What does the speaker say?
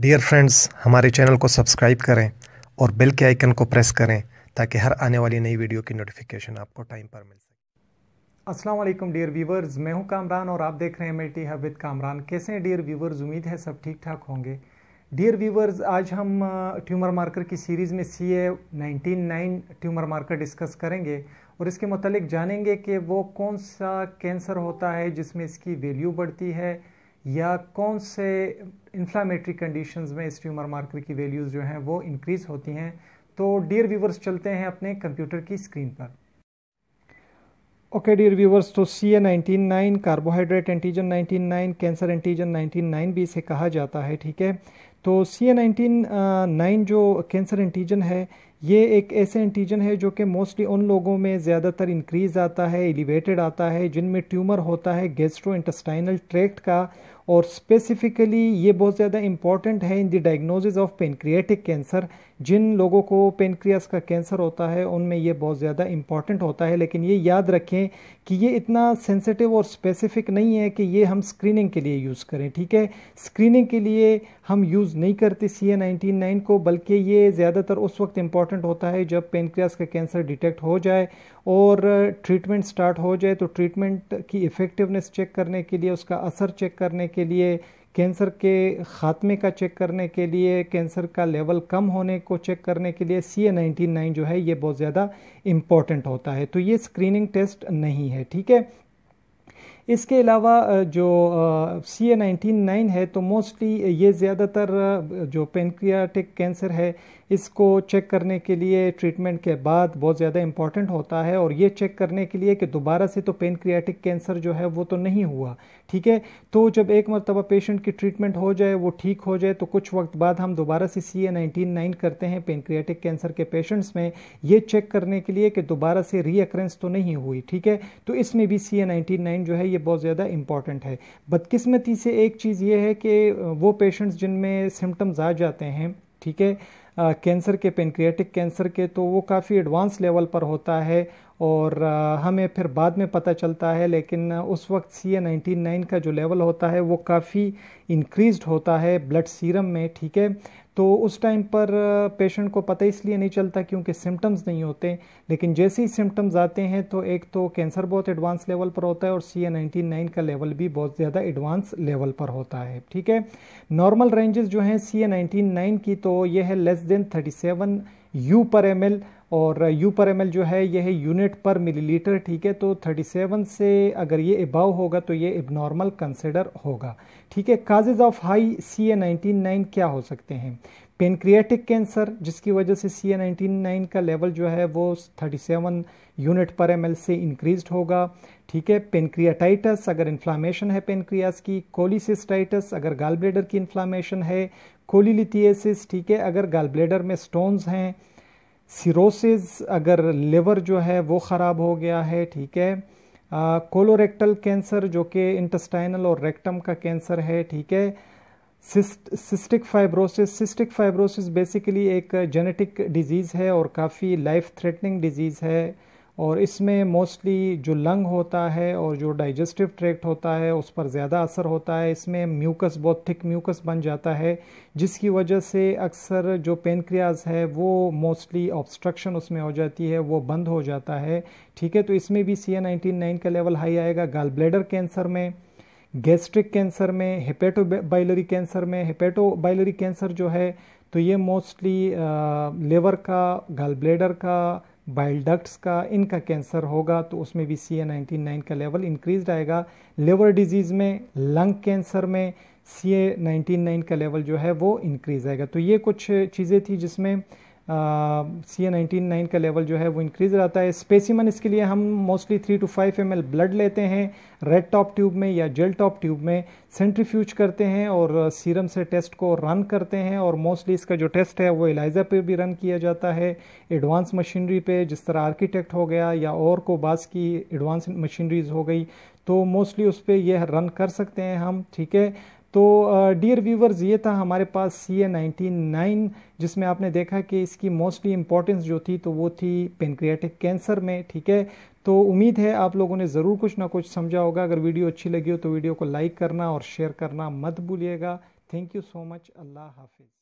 dear friends हमारे channel को subscribe करें और बेल के आइकन को प्रेस करें ताकि हर आने वाली नई वीडियो की नोटिफिकेशन आपको टाइम पर मिल सके अस्सलाम वालेकुम डियर व्यूवर्स मैं हूं कामरान और आप देख रहे हैं एम हब विद कामरान कैसे हैं डियर व्यूवर्स उम्मीद है सब ठीक ठाक होंगे डियर व्यूवर्स आज हम ट्यूमर मार्कर की सीरीज़ में C A nineteen nine tumour marker discuss करेंगे और इसके मतलब जानेंगे कि वो कौन सा कैंसर होता है जिसमें इसकी वैल्यू बढ़ती है या कौन से इन्फ्लामेटरी कंडीशंस में इस ट्यूमर मार्कर की वैल्यूज़ जो हैं वो इंक्रीज़ होती हैं तो डियर व्यूवर्स चलते हैं अपने कंप्यूटर की स्क्रीन पर ओके डियर व्यूवर्स तो C A carbohydrate antigen nineteen cancer antigen nineteen भी इसे कहा जाता है ठीक है तो सी ए uh, जो कैंसर एंटीजन है ये एक ऐसे एंटीजन है जो कि मोस्टली उन लोगों में ज़्यादातर इंक्रीज आता है एलिवेटेड आता है जिनमें ट्यूमर होता है गेस्ट्रो इंटस्टाइनल ट्रैक्ट का और स्पेसिफिकली ये बहुत ज़्यादा इम्पॉर्टेंट है in the diagnosis of pancreatic cancer जिन लोगों को पेनक्रियास का कैंसर होता है उनमें ये बहुत ज़्यादा इम्पॉर्टेंट होता है लेकिन ये याद रखें कि ये इतना सेंसिटिव और स्पेसिफिक नहीं है कि ये हम स्क्रीनिंग के लिए यूज़ करें ठीक है स्क्रीनिंग के लिए हम यूज़ नहीं करते सी ए को बल्कि ये ज़्यादातर उस वक्त इम्पॉर्टेंट इम्पॉर्टेंट होता है जब पेनक्रियास का कैंसर डिटेक्ट हो जाए और ट्रीटमेंट स्टार्ट हो जाए तो ट्रीटमेंट की इफ़ेक्टिवनेस चेक करने के लिए उसका असर चेक करने के लिए कैंसर के ख़ात्मे का चेक करने के लिए कैंसर का लेवल कम होने को चेक करने के लिए सी ए नाइन्टी नाइन जो है ये बहुत ज़्यादा इम्पॉर्टेंट होता है तो ये स्क्रीनिंग टेस्ट नहीं है ठीक है इसके अलावा जो सी ए नाइन्टीन नाइन है तो मोस्टली ये ज़्यादातर जो पेनक्रियाटिक कैंसर है इसको चेक करने के लिए ट्रीटमेंट के बाद बहुत ज़्यादा इम्पॉर्टेंट होता है और ये चेक करने के लिए कि दोबारा से तो पेनक्रियाटिक कैंसर जो है वो तो नहीं हुआ ठीक है तो जब एक मरतबा पेशेंट की ट्रीटमेंट हो जाए वो ठीक हो जाए तो कुछ वक्त बाद हम दोबारा से सी ए नाइनटीन नाइन करते हैं पेनक्रियाटिक कैंसर के पेशेंट्स में ये चेक करने के लिए कि दोबारा से रीअक्रेंस तो नहीं हुई ठीक है तो इसमें भी सी ए नाइनटीन नाइन जो है ये बहुत ज़्यादा इंपॉर्टेंट है बदकिस्मती से एक चीज़ ये है कि वो पेशेंट्स जिनमें सिम्टम्स आ जाते हैं ठीक है कैंसर के पेनक्रियाटिक कैंसर के तो वो काफ़ी एडवांस लेवल पर होता है और हमें फिर बाद में पता चलता है लेकिन उस वक्त सी ए नाइन्टी का जो लेवल होता है वो काफ़ी इंक्रीज होता है ब्लड सीरम में ठीक है तो उस टाइम पर पेशेंट को पता इसलिए नहीं चलता क्योंकि सिम्टम्स नहीं होते लेकिन जैसे ही सिम्टम्स आते हैं तो एक तो कैंसर बहुत एडवांस लेवल पर होता है और सी ए नाइन का लेवल भी बहुत ज़्यादा एडवांस लेवल पर होता है ठीक है नॉर्मल रेंजेस जो हैं सी ए नाइन की तो ये है less than thirty seven U per M और यू पर एम जो है यह है यूनिट पर मिलीलीटर ठीक है तो 37 से अगर ये अबाव होगा तो ये नॉर्मल कंसिडर होगा ठीक है causes of high C A क्या हो सकते हैं पेनक्रियाटिक कैंसर जिसकी वजह से सी ए का लेवल जो है वो 37 यूनिट पर एम से इंक्रीज होगा ठीक है पेनक्रियाटाइटस अगर इन्फ्लामेशन है पेनक्रियास की कोलिसिस्टाइटस अगर गालब्लेडर की इन्फ्लामेशन है कोलिलिथियसिस ठीक है अगर गाल ब्लेडर में स्टोन्स हैं सिरोसिस अगर लिवर जो है वो ख़राब हो गया है ठीक है कोलोरेक्टल कैंसर जो कि इंटेस्टाइनल और रेक्टम का कैंसर है ठीक है cyst cystic fibrosis cystic fibrosis basically एक जेनेटिक डिजीज़ है और काफ़ी लाइफ थ्रेटनिंग डिजीज़ है और इसमें मोस्टली जो लंग होता है और जो डाइजेस्टिव ट्रैक्ट होता है उस पर ज़्यादा असर होता है इसमें म्यूकस बहुत थिक म्यूकस बन जाता है जिसकी वजह से अक्सर जो पेनक्रियाज है वो मोस्टली ऑब्स्ट्रक्शन उसमें हो जाती है वो बंद हो जाता है ठीक है तो इसमें भी सी ए का लेवल हाई आएगा गाल ब्लेडर कैंसर में गैस्ट्रिक कैंसर में हेपेटो बाइलरी कैंसर में हेपेटो बाइलरी कैंसर जो है तो ये मोस्टली लेवर uh, का गाल ब्लेडर का बाइल डक्ट्स का इनका कैंसर होगा तो उसमें भी सी ए नाइन का लेवल इंक्रीज आएगा लिवर डिजीज़ में लंग कैंसर में सी ए नाइन्टी नाइन का लेवल जो है वो इंक्रीज आएगा तो ये कुछ चीज़ें थी जिसमें सी नाइनटीन नाइन का लेवल जो है वो इंक्रीज रहता है स्पेसिमन इसके लिए हम mostly three to five M blood लेते हैं रेड टॉप ट्यूब में या जेल टॉप ट्यूब में सेंट्रीफ्यूज करते हैं और सीरम uh, से टेस्ट को रन करते हैं और मोस्टली इसका जो टेस्ट है वो एलाइजा पे भी रन किया जाता है एडवांस मशीनरी पे जिस तरह आर्किटेक्ट हो गया या और को बास की एडवांस मशीनरीज हो गई तो मोस्टली उस पर यह रन कर सकते हैं हम ठीक है तो डियर व्यूवर्स ये था हमारे पास सी ए जिसमें आपने देखा कि इसकी मोस्टली इम्पॉर्टेंस जो थी तो वो थी पेनक्रियाटिक कैंसर में ठीक है तो उम्मीद है आप लोगों ने ज़रूर कुछ ना कुछ समझा होगा अगर वीडियो अच्छी लगी हो तो वीडियो को लाइक करना और शेयर करना मत भूलिएगा थैंक यू सो मच अल्लाह हाफिज़